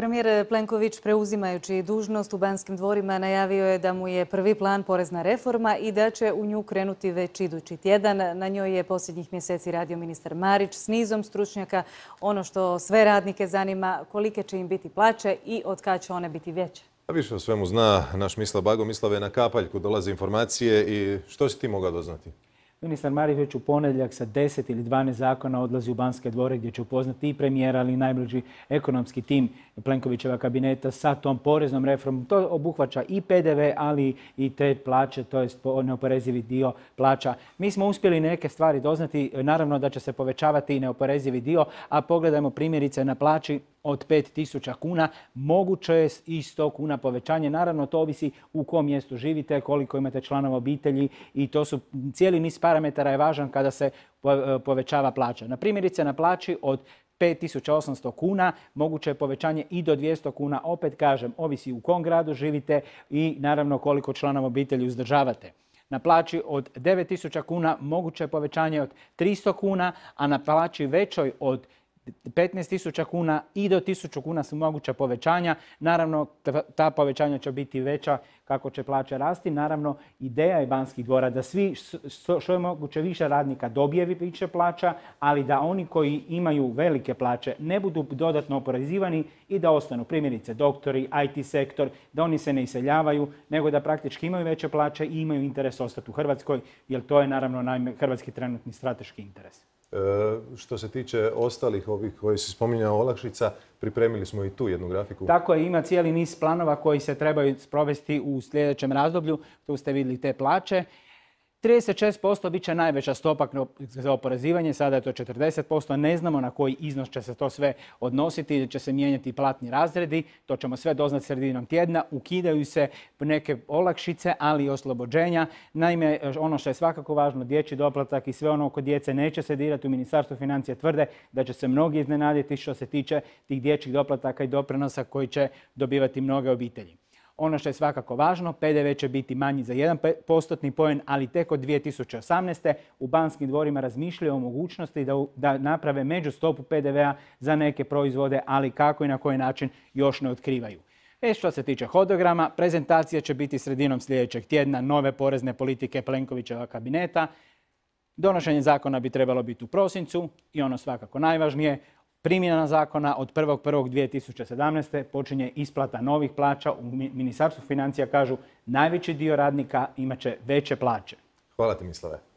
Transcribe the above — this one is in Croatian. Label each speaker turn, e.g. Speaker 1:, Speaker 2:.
Speaker 1: Premijer Plenković preuzimajući dužnost u Banskim dvorima najavio je da mu je prvi plan porezna reforma i da će u nju krenuti već idući tjedan. Na njoj je posljednjih mjeseci radio ministar Marić s nizom stručnjaka. Ono što sve radnike zanima, kolike će im biti plaće i od kada će one biti veće.
Speaker 2: A više o svemu zna naš Mislav Bago. je na kapaljku dolaze informacije i što si ti mogao doznati?
Speaker 1: Ministar Marijević, u ponedjeljak sa 10 ili 12 zakona odlazi u Banske dvore gdje će upoznati i premijera, ali i najbliži ekonomski tim Plenkovićeva kabineta sa tom poreznom reformom. To obuhvaća i PDV, ali i te plaće, to je neoporezivi dio plaća. Mi smo uspjeli neke stvari doznati. Naravno da će se povećavati i neoporezivi dio, a pogledajmo primjerice na plaći od 5000 kuna. Moguće je i 100 kuna povećanje. Naravno, to ovisi u kom mjestu živite, koliko imate članova obitelji i to su cijeli niz parametara je važan kada se e, povećava plaća. Na primjerice, na plaći od 5800 kuna, moguće je povećanje i do 200 kuna. Opet kažem, ovisi u kom gradu živite i naravno koliko članova obitelji uzdržavate. Na plaći od 9000 kuna moguće je povećanje od 300 kuna, a na plaći većoj od 15.000 kuna i do 1.000 kuna su moguća povećanja. Naravno, ta povećanja će biti veća kako će plaća rasti. Naravno, ideja je Banskih dvora da svi što je moguće više radnika dobije više plaća, ali da oni koji imaju velike plaće ne budu dodatno oporezivani i da ostanu primjerice doktori, IT sektor, da oni se ne iseljavaju, nego da praktički imaju veće plaće i imaju interes ostati u Hrvatskoj, jer to je naravno najme, hrvatski trenutni strateški interes.
Speaker 2: E, što se tiče ostalih ovih koji se spominjao olakšica, pripremili smo i tu jednu grafiku. Tako
Speaker 1: je, ima cijeli niz planova koji se trebaju sprovesti u sljedećem razdoblju. Tu ste vidjeli te plaće. 36% bit će najveća stopa za oporezivanje, sada je to 40%, ne znamo na koji iznos će se to sve odnositi, ili će se mijenjati platni razredi, to ćemo sve doznati sredinom tjedna, ukidaju se neke olakšice, ali i oslobođenja. Naime, ono što je svakako važno, dječji doplatak i sve ono oko djece neće se dirati u Ministarstvu financija tvrde da će se mnogi iznenaditi što se tiče tih dječjih doplataka i doprinosa koji će dobivati mnoge obitelji. Ono što je svakako važno, PDV će biti manji za 1 postotni poen, ali tek od 2018. u Banskim dvorima razmišljaju o mogućnosti da, da naprave međustopu PDV-a za neke proizvode, ali kako i na koji način još ne otkrivaju. E što se tiče hodograma, prezentacija će biti sredinom sljedećeg tjedna nove porezne politike Plenkovićeva kabineta. Donošenje zakona bi trebalo biti u prosincu i ono svakako najvažnije, Primjena zakona od 1.1.2017. počinje isplata novih plaća. U Ministarstvu financija kažu najveći dio radnika imat će veće plaće.
Speaker 2: Hvala ti, Mislave.